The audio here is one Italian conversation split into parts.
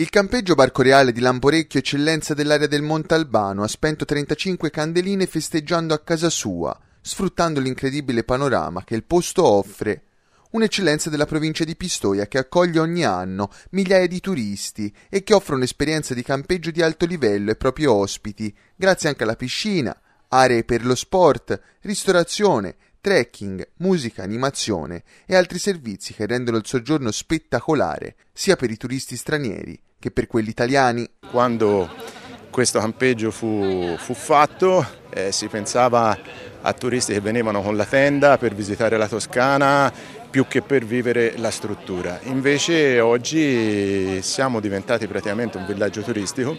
Il campeggio barcoreale di Lamporecchio, eccellenza dell'area del Monte Albano, ha spento 35 candeline festeggiando a casa sua, sfruttando l'incredibile panorama che il posto offre. Un'eccellenza della provincia di Pistoia che accoglie ogni anno migliaia di turisti e che offre un'esperienza di campeggio di alto livello ai propri ospiti, grazie anche alla piscina, aree per lo sport, ristorazione, trekking, musica, animazione e altri servizi che rendono il soggiorno spettacolare sia per i turisti stranieri che per quelli italiani. Quando questo campeggio fu, fu fatto eh, si pensava a turisti che venivano con la tenda per visitare la Toscana più che per vivere la struttura. Invece oggi siamo diventati praticamente un villaggio turistico,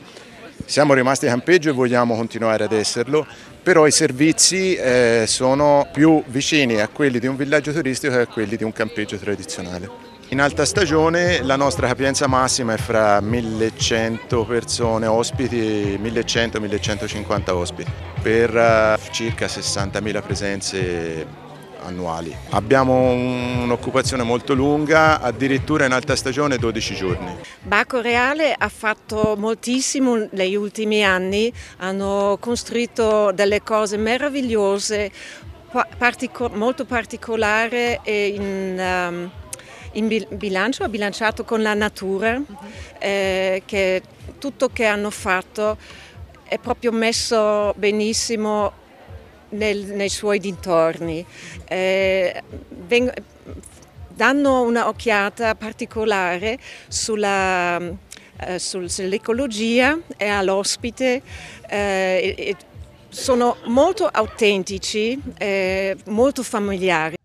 siamo rimasti campeggio e vogliamo continuare ad esserlo, però i servizi eh, sono più vicini a quelli di un villaggio turistico che a quelli di un campeggio tradizionale. In alta stagione la nostra capienza massima è fra 1100 persone ospiti, 1100-1150 ospiti, per eh, circa 60.000 presenze annuali. Abbiamo un'occupazione molto lunga, addirittura in alta stagione 12 giorni. Baco Reale ha fatto moltissimo negli ultimi anni, hanno costruito delle cose meravigliose, partico molto particolari e in... Um, in bilancio, ha bilanciato con la natura, uh-huh. eh, che tutto che hanno fatto è proprio messo benissimo nel, nei suoi dintorni. Eh, veng- danno un'occhiata particolare sulla, eh, sul, sull'ecologia e all'ospite. Eh, e, sono molto autentici, eh, molto familiari.